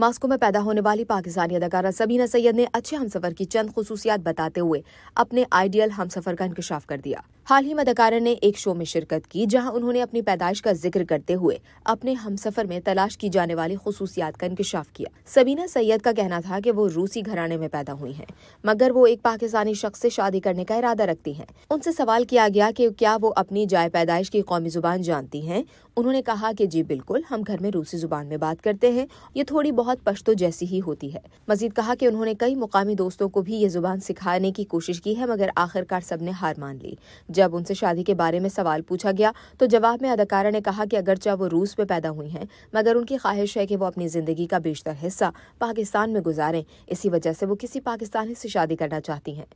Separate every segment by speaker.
Speaker 1: Moscow में पैदा होने वाली पाकिस्तानी अदाकारा सबीना सैयद ने अच्छे हमसफर की चंद खसूसियात बताते हुए अपने आइडियल हमसफर का इंकशाफ कर दिया हाल ही मदकारा ने एक शो में शिरकत की जहां उन्होंने अपनी पैदाइश का जिक्र करते हुए अपने हम सफर में तलाश की जाने वाली खसूसियात का इंकशाफ किया सबीना सैयद का कहना था कि वो रूसी घराने में पैदा हुई हैं मगर वो एक पाकिस्तानी शख्स से शादी करने का इरादा रखती हैं उनसे सवाल किया गया कि क्या वो अपनी जाय पैदाइश की कौमी जुबान जानती हैं उन्होंने कहा कि जी बिल्कुल हम घर में रूसी जुबान में बात करते हैं ये थोड़ी बहुत पश्तो जैसी ही होती है मजीद कहा कि उन्होंने कई मुकामी दोस्तों को भी ये जुबान सिखाने की कोशिश की है मगर आखिरकार सबने हार मान ली जब उनसे शादी के बारे में सवाल पूछा गया तो जवाब में अदाकारा ने कहा कि अगरचे वो रूस में पैदा हुई हैं मगर उनकी ख्वाहिश है कि वो अपनी ज़िंदगी का बेशतर हिस्सा पाकिस्तान में गुजारें इसी वजह से वो किसी पाकिस्तानी से शादी करना चाहती हैं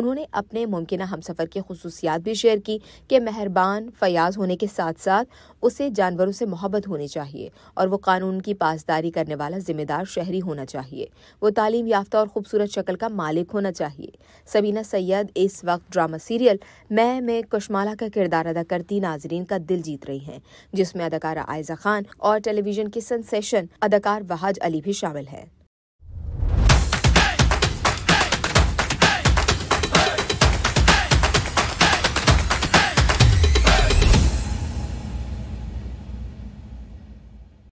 Speaker 1: उन्होंने अपने मुमकिन हम सफ़र की खसूसियात भी शेयर की कि मेहरबान फयाज होने के साथ साथ उसे जानवरों से मोहब्बत होनी चाहिए और वो कानून की पासदारी करने वाला जिम्मेदार शहरी होना चाहिए वो तालीम याफ्ता और खूबसूरत शक्ल का मालिक होना चाहिए सबीना सैयद इस वक्त ड्रामा सीरियल मैं में कुशमाला का किरदार अदा करती नाजरीन का दिल जीत रही हैं जिसमें अदाकारा आयजा खान और टेलीविजन की सेंसेशन अदाकार वहाज अली भी शामिल है